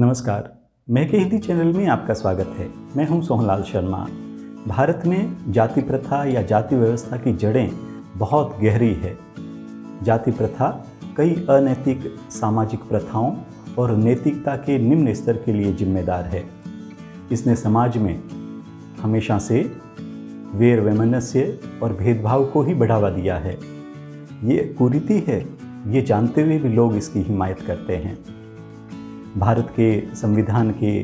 नमस्कार मैं के हिंदी चैनल में आपका स्वागत है मैं हूं सोहनलाल शर्मा भारत में जाति प्रथा या जाति व्यवस्था की जड़ें बहुत गहरी है जाति प्रथा कई अनैतिक सामाजिक प्रथाओं और नैतिकता के निम्न स्तर के लिए जिम्मेदार है इसने समाज में हमेशा से वेर वैमनस्य और भेदभाव को ही बढ़ावा दिया है ये कुरीति है ये जानते हुए भी लोग इसकी हिमायत करते हैं भारत के संविधान के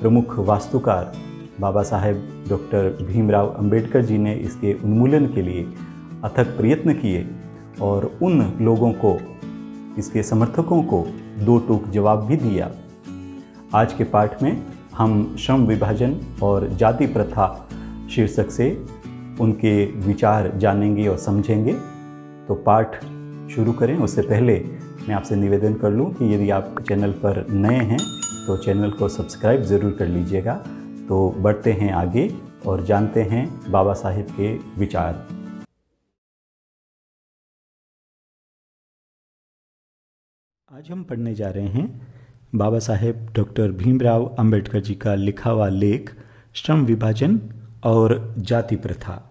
प्रमुख वास्तुकार बाबा साहेब डॉक्टर भीमराव अंबेडकर जी ने इसके उन्मूलन के लिए अथक प्रयत्न किए और उन लोगों को इसके समर्थकों को दो टूक जवाब भी दिया आज के पाठ में हम श्रम विभाजन और जाति प्रथा शीर्षक से उनके विचार जानेंगे और समझेंगे तो पाठ शुरू करें उससे पहले मैं आपसे निवेदन कर लूँ कि यदि आप चैनल पर नए हैं तो चैनल को सब्सक्राइब ज़रूर कर लीजिएगा तो बढ़ते हैं आगे और जानते हैं बाबा साहेब के विचार आज हम पढ़ने जा रहे हैं बाबा साहेब डॉक्टर भीमराव अंबेडकर जी का लिखा हुआ लेख श्रम विभाजन और जाति प्रथा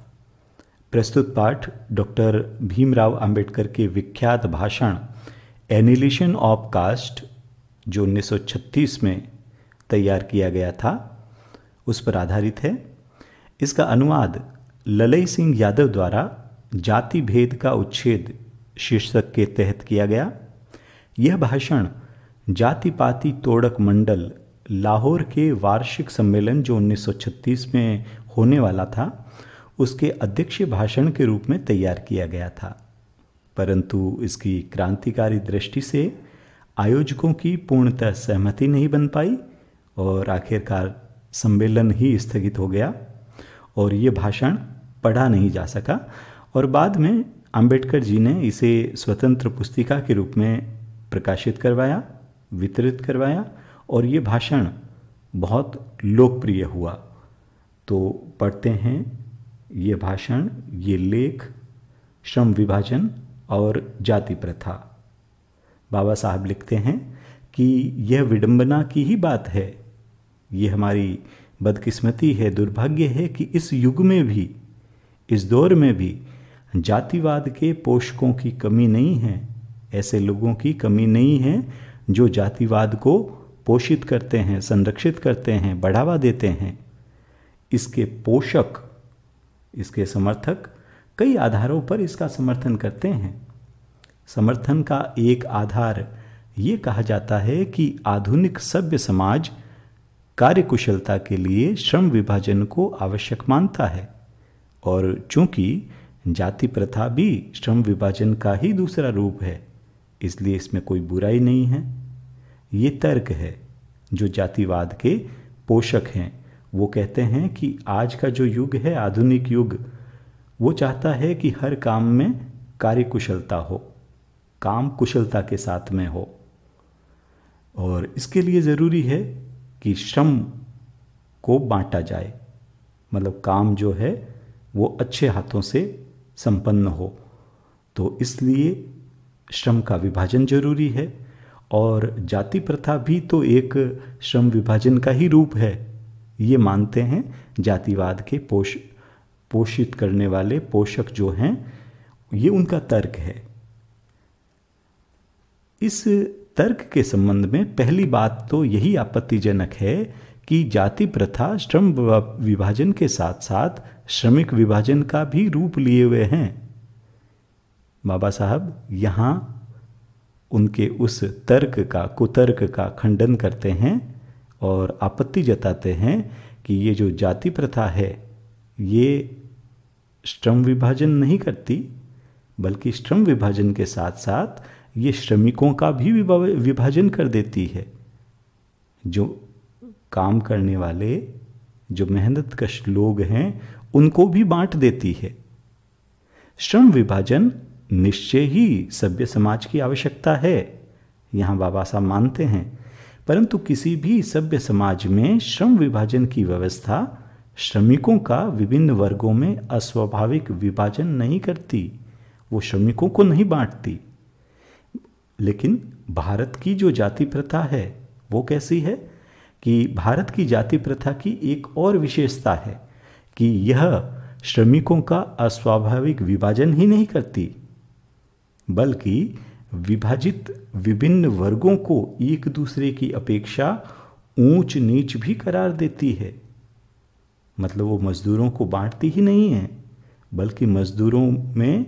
प्रस्तुत पाठ डॉक्टर भीमराव अंबेडकर के विख्यात भाषण एनिलेशन ऑफ कास्ट जो 1936 में तैयार किया गया था उस पर आधारित है इसका अनुवाद ललई सिंह यादव द्वारा जाति भेद का उच्छेद शीर्षक के तहत किया गया यह भाषण जाति पाति तोड़क मंडल लाहौर के वार्षिक सम्मेलन जो 1936 में होने वाला था उसके अध्यक्ष भाषण के रूप में तैयार किया गया था परंतु इसकी क्रांतिकारी दृष्टि से आयोजकों की पूर्णतः सहमति नहीं बन पाई और आखिरकार सम्मेलन ही स्थगित हो गया और ये भाषण पढ़ा नहीं जा सका और बाद में अंबेडकर जी ने इसे स्वतंत्र पुस्तिका के रूप में प्रकाशित करवाया वितरित करवाया और ये भाषण बहुत लोकप्रिय हुआ तो पढ़ते हैं ये भाषण ये लेख श्रम विभाजन और जाति प्रथा बाबा साहब लिखते हैं कि यह विडंबना की ही बात है ये हमारी बदकिस्मती है दुर्भाग्य है कि इस युग में भी इस दौर में भी जातिवाद के पोषकों की कमी नहीं है ऐसे लोगों की कमी नहीं है जो जातिवाद को पोषित करते हैं संरक्षित करते हैं बढ़ावा देते हैं इसके पोषक इसके समर्थक कई आधारों पर इसका समर्थन करते हैं समर्थन का एक आधार ये कहा जाता है कि आधुनिक सभ्य समाज कार्यकुशलता के लिए श्रम विभाजन को आवश्यक मानता है और चूंकि जाति प्रथा भी श्रम विभाजन का ही दूसरा रूप है इसलिए इसमें कोई बुराई नहीं है ये तर्क है जो जातिवाद के पोषक हैं वो कहते हैं कि आज का जो युग है आधुनिक युग वो चाहता है कि हर काम में कार्य कुशलता हो काम कुशलता के साथ में हो और इसके लिए ज़रूरी है कि श्रम को बांटा जाए मतलब काम जो है वो अच्छे हाथों से संपन्न हो तो इसलिए श्रम का विभाजन जरूरी है और जाति प्रथा भी तो एक श्रम विभाजन का ही रूप है ये मानते हैं जातिवाद के पोष पोषित करने वाले पोषक जो हैं ये उनका तर्क है इस तर्क के संबंध में पहली बात तो यही आपत्तिजनक है कि जाति प्रथा श्रम विभाजन के साथ साथ श्रमिक विभाजन का भी रूप लिए हुए हैं बाबा साहब यहां उनके उस तर्क का कुतर्क का खंडन करते हैं और आपत्ति जताते हैं कि ये जो जाति प्रथा है ये श्रम विभाजन नहीं करती बल्कि श्रम विभाजन के साथ साथ ये श्रमिकों का भी विभाजन कर देती है जो काम करने वाले जो मेहनत कश लोग हैं उनको भी बांट देती है श्रम विभाजन निश्चय ही सभ्य समाज की आवश्यकता है यहाँ बाबा साहब मानते हैं परंतु किसी भी सभ्य समाज में श्रम विभाजन की व्यवस्था श्रमिकों का विभिन्न वर्गों में अस्वाभाविक विभाजन नहीं करती वो श्रमिकों को नहीं बांटती लेकिन भारत की जो जाति प्रथा है वो कैसी है कि भारत की जाति प्रथा की एक और विशेषता है कि यह श्रमिकों का अस्वाभाविक विभाजन ही नहीं करती बल्कि विभाजित विभिन्न वर्गों को एक दूसरे की अपेक्षा ऊंच नीच भी करार देती है मतलब वो मजदूरों को बांटती ही नहीं है बल्कि मजदूरों में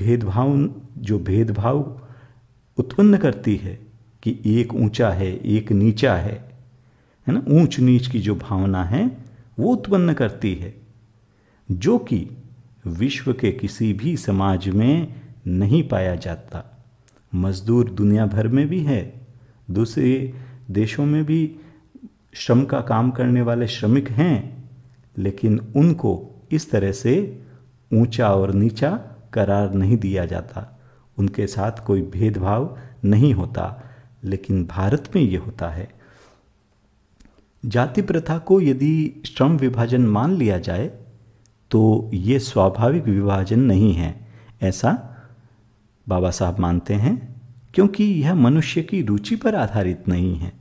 भेदभाव जो भेदभाव उत्पन्न करती है कि एक ऊंचा है एक नीचा है है ना ऊंच नीच की जो भावना है वो उत्पन्न करती है जो कि विश्व के किसी भी समाज में नहीं पाया जाता मज़दूर दुनिया भर में भी है दूसरे देशों में भी श्रम का काम करने वाले श्रमिक हैं लेकिन उनको इस तरह से ऊंचा और नीचा करार नहीं दिया जाता उनके साथ कोई भेदभाव नहीं होता लेकिन भारत में ये होता है जाति प्रथा को यदि श्रम विभाजन मान लिया जाए तो ये स्वाभाविक विभाजन नहीं है ऐसा बाबा साहब मानते हैं क्योंकि यह मनुष्य की रुचि पर आधारित नहीं है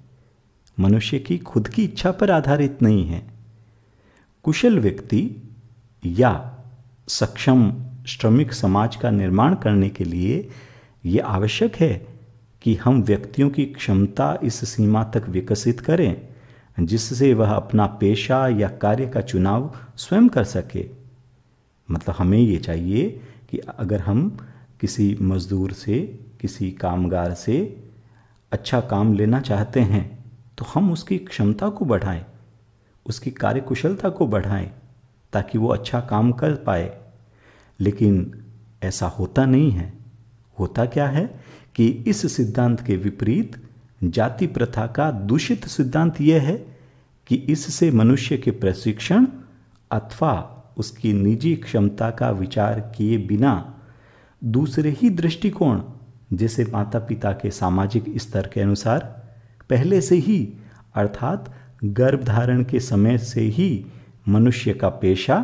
मनुष्य की खुद की इच्छा पर आधारित नहीं है कुशल व्यक्ति या सक्षम श्रमिक समाज का निर्माण करने के लिए ये आवश्यक है कि हम व्यक्तियों की क्षमता इस सीमा तक विकसित करें जिससे वह अपना पेशा या कार्य का चुनाव स्वयं कर सके मतलब हमें ये चाहिए कि अगर हम किसी मज़दूर से किसी कामगार से अच्छा काम लेना चाहते हैं तो हम उसकी क्षमता को बढ़ाएं उसकी कार्यकुशलता को बढ़ाएं ताकि वो अच्छा काम कर पाए लेकिन ऐसा होता नहीं है होता क्या है कि इस सिद्धांत के विपरीत जाति प्रथा का दूषित सिद्धांत यह है कि इससे मनुष्य के प्रशिक्षण अथवा उसकी निजी क्षमता का विचार किए बिना दूसरे ही दृष्टिकोण जिसे माता पिता के सामाजिक स्तर के अनुसार पहले से ही अर्थात गर्भधारण के समय से ही मनुष्य का पेशा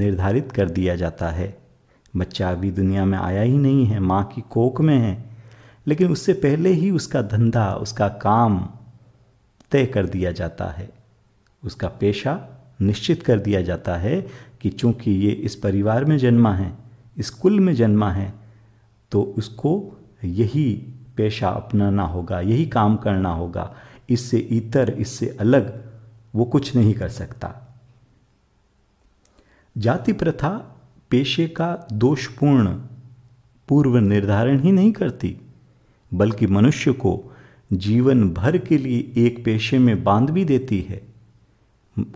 निर्धारित कर दिया जाता है बच्चा अभी दुनिया में आया ही नहीं है माँ की कोख में है लेकिन उससे पहले ही उसका धंधा उसका काम तय कर दिया जाता है उसका पेशा निश्चित कर दिया जाता है कि चूंकि ये इस परिवार में जन्मा है इस कुल में जन्मा है तो उसको यही पेशा अपनाना होगा यही काम करना होगा इससे इतर इससे अलग वो कुछ नहीं कर सकता जाति प्रथा पेशे का दोषपूर्ण पूर्व निर्धारण ही नहीं करती बल्कि मनुष्य को जीवन भर के लिए एक पेशे में बांध भी देती है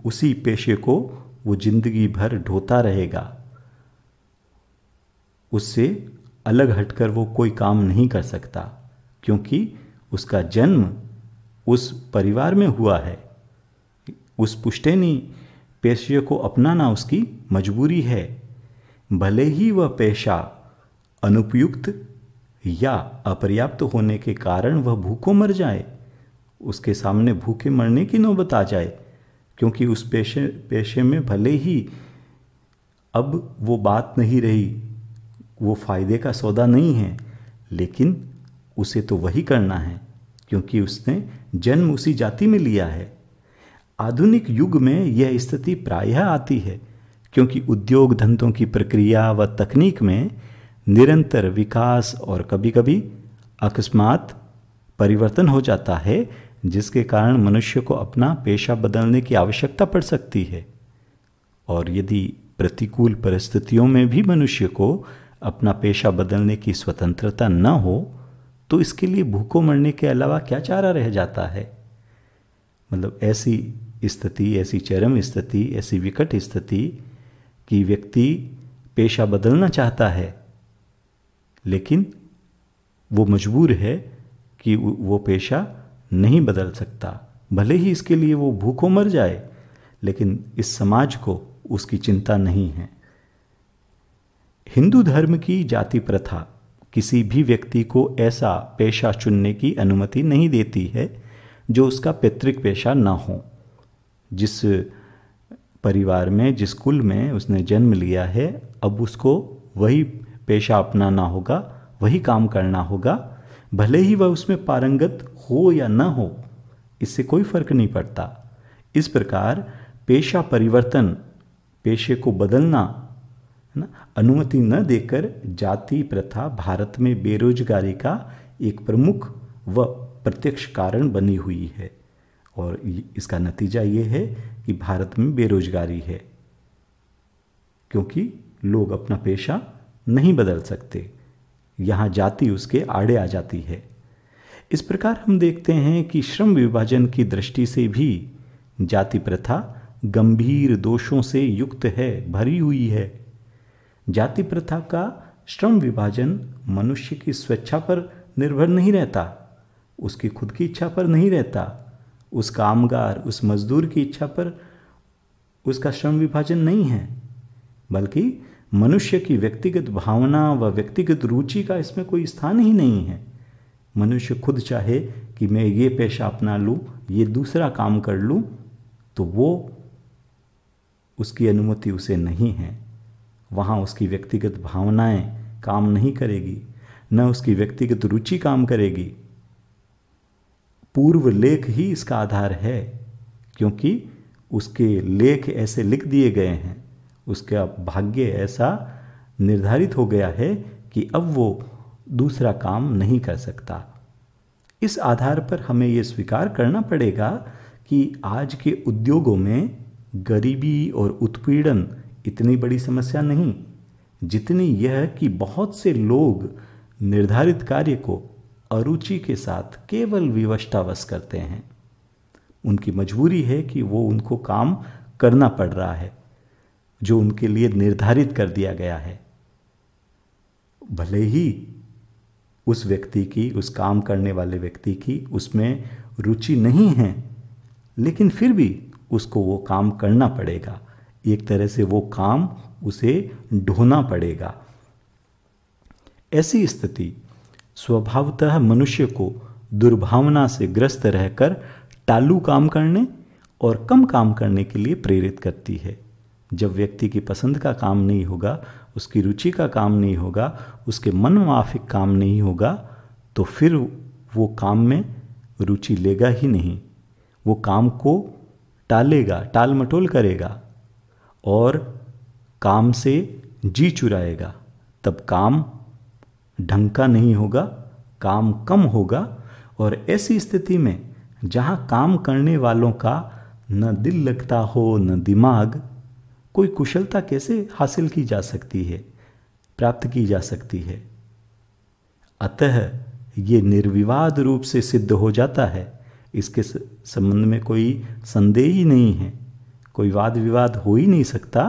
उसी पेशे को वो जिंदगी भर ढोता रहेगा उससे अलग हटकर वो कोई काम नहीं कर सकता क्योंकि उसका जन्म उस परिवार में हुआ है उस पुश्तैनी पेशे को अपनाना उसकी मजबूरी है भले ही वह पेशा अनुपयुक्त या अपर्याप्त होने के कारण वह भूखों मर जाए उसके सामने भूखे मरने की नौबत आ जाए क्योंकि उस पेशे पेशे में भले ही अब वो बात नहीं रही वो फ़ायदे का सौदा नहीं है लेकिन उसे तो वही करना है क्योंकि उसने जन्म उसी जाति में लिया है आधुनिक युग में यह स्थिति प्रायः आती है क्योंकि उद्योग धंधों की प्रक्रिया व तकनीक में निरंतर विकास और कभी कभी अकस्मात परिवर्तन हो जाता है जिसके कारण मनुष्य को अपना पेशा बदलने की आवश्यकता पड़ सकती है और यदि प्रतिकूल परिस्थितियों में भी मनुष्य को अपना पेशा बदलने की स्वतंत्रता न हो तो इसके लिए भूखों मरने के अलावा क्या चारा रह जाता है मतलब ऐसी स्थिति ऐसी चरम स्थिति ऐसी विकट स्थिति कि व्यक्ति पेशा बदलना चाहता है लेकिन वो मजबूर है कि वो पेशा नहीं बदल सकता भले ही इसके लिए वो भूखों मर जाए लेकिन इस समाज को उसकी चिंता नहीं है हिंदू धर्म की जाति प्रथा किसी भी व्यक्ति को ऐसा पेशा चुनने की अनुमति नहीं देती है जो उसका पैतृक पेशा ना हो जिस परिवार में जिस कुल में उसने जन्म लिया है अब उसको वही पेशा अपनाना होगा वही काम करना होगा भले ही वह उसमें पारंगत हो या न हो इससे कोई फर्क नहीं पड़ता इस प्रकार पेशा परिवर्तन पेशे को बदलना ना अनुमति न देकर जाति प्रथा भारत में बेरोजगारी का एक प्रमुख व प्रत्यक्ष कारण बनी हुई है और इसका नतीजा ये है कि भारत में बेरोजगारी है क्योंकि लोग अपना पेशा नहीं बदल सकते यहाँ जाति उसके आड़े आ जाती है इस प्रकार हम देखते हैं कि श्रम विभाजन की दृष्टि से भी जाति प्रथा गंभीर दोषों से युक्त है भरी हुई है जाति प्रथा का श्रम विभाजन मनुष्य की स्वेच्छा पर निर्भर नहीं रहता उसकी खुद की इच्छा पर नहीं रहता उस कामगार उस मजदूर की इच्छा पर उसका श्रम विभाजन नहीं है बल्कि मनुष्य की व्यक्तिगत भावना व व्यक्तिगत रुचि का इसमें कोई स्थान ही नहीं है मनुष्य खुद चाहे कि मैं ये पेशा अपना लूँ ये दूसरा काम कर लूँ तो वो उसकी अनुमति उसे नहीं है वहाँ उसकी व्यक्तिगत भावनाएं काम नहीं करेगी न उसकी व्यक्तिगत रुचि काम करेगी पूर्व लेख ही इसका आधार है क्योंकि उसके लेख ऐसे लिख दिए गए हैं उसका भाग्य ऐसा निर्धारित हो गया है कि अब वो दूसरा काम नहीं कर सकता इस आधार पर हमें ये स्वीकार करना पड़ेगा कि आज के उद्योगों में गरीबी और उत्पीड़न इतनी बड़ी समस्या नहीं जितनी यह कि बहुत से लोग निर्धारित कार्य को अरुचि के साथ केवल विवशतावश करते हैं उनकी मजबूरी है कि वो उनको काम करना पड़ रहा है जो उनके लिए निर्धारित कर दिया गया है भले ही उस व्यक्ति की उस काम करने वाले व्यक्ति की उसमें रुचि नहीं है लेकिन फिर भी उसको वो काम करना पड़ेगा एक तरह से वो काम उसे ढोना पड़ेगा ऐसी स्थिति स्वभावतः मनुष्य को दुर्भावना से ग्रस्त रहकर टालू काम करने और कम काम करने के लिए प्रेरित करती है जब व्यक्ति की पसंद का काम नहीं होगा उसकी रुचि का काम नहीं होगा उसके मन माफिक काम नहीं होगा तो फिर वो काम में रुचि लेगा ही नहीं वो काम को टालेगा टाल मटोल करेगा और काम से जी चुराएगा तब काम ढंग का नहीं होगा काम कम होगा और ऐसी स्थिति में जहाँ काम करने वालों का न दिल लगता हो न दिमाग कोई कुशलता कैसे हासिल की जा सकती है प्राप्त की जा सकती है अतः ये निर्विवाद रूप से सिद्ध हो जाता है इसके संबंध में कोई संदेह ही नहीं है कोई वाद विवाद हो ही नहीं सकता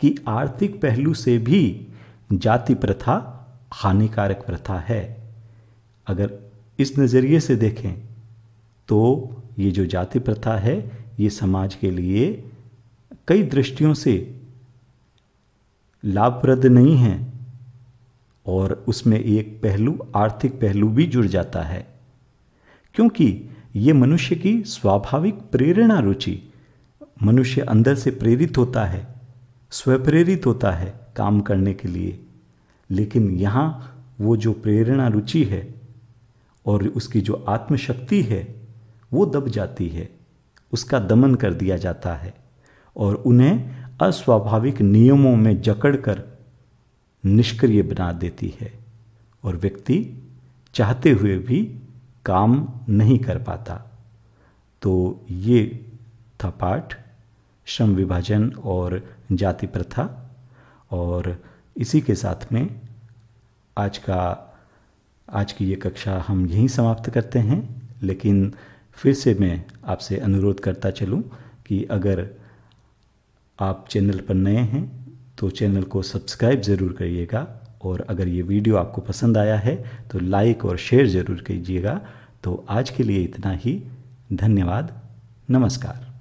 कि आर्थिक पहलू से भी जाति प्रथा हानिकारक प्रथा है अगर इस नज़रिए से देखें तो ये जो जाति प्रथा है ये समाज के लिए कई दृष्टियों से लाभप्रद नहीं है और उसमें एक पहलू आर्थिक पहलू भी जुड़ जाता है क्योंकि ये मनुष्य की स्वाभाविक प्रेरणा रुचि मनुष्य अंदर से प्रेरित होता है स्वप्रेरित होता है काम करने के लिए लेकिन यहाँ वो जो प्रेरणा रुचि है और उसकी जो आत्मशक्ति है वो दब जाती है उसका दमन कर दिया जाता है और उन्हें अस्वाभाविक नियमों में जकड़कर निष्क्रिय बना देती है और व्यक्ति चाहते हुए भी काम नहीं कर पाता तो ये था पाठ श्रम विभाजन और जाति प्रथा और इसी के साथ में आज का आज की ये कक्षा हम यहीं समाप्त करते हैं लेकिन फिर से मैं आपसे अनुरोध करता चलूं कि अगर आप चैनल पर नए हैं तो चैनल को सब्सक्राइब ज़रूर करिएगा और अगर ये वीडियो आपको पसंद आया है तो लाइक और शेयर ज़रूर कीजिएगा तो आज के लिए इतना ही धन्यवाद नमस्कार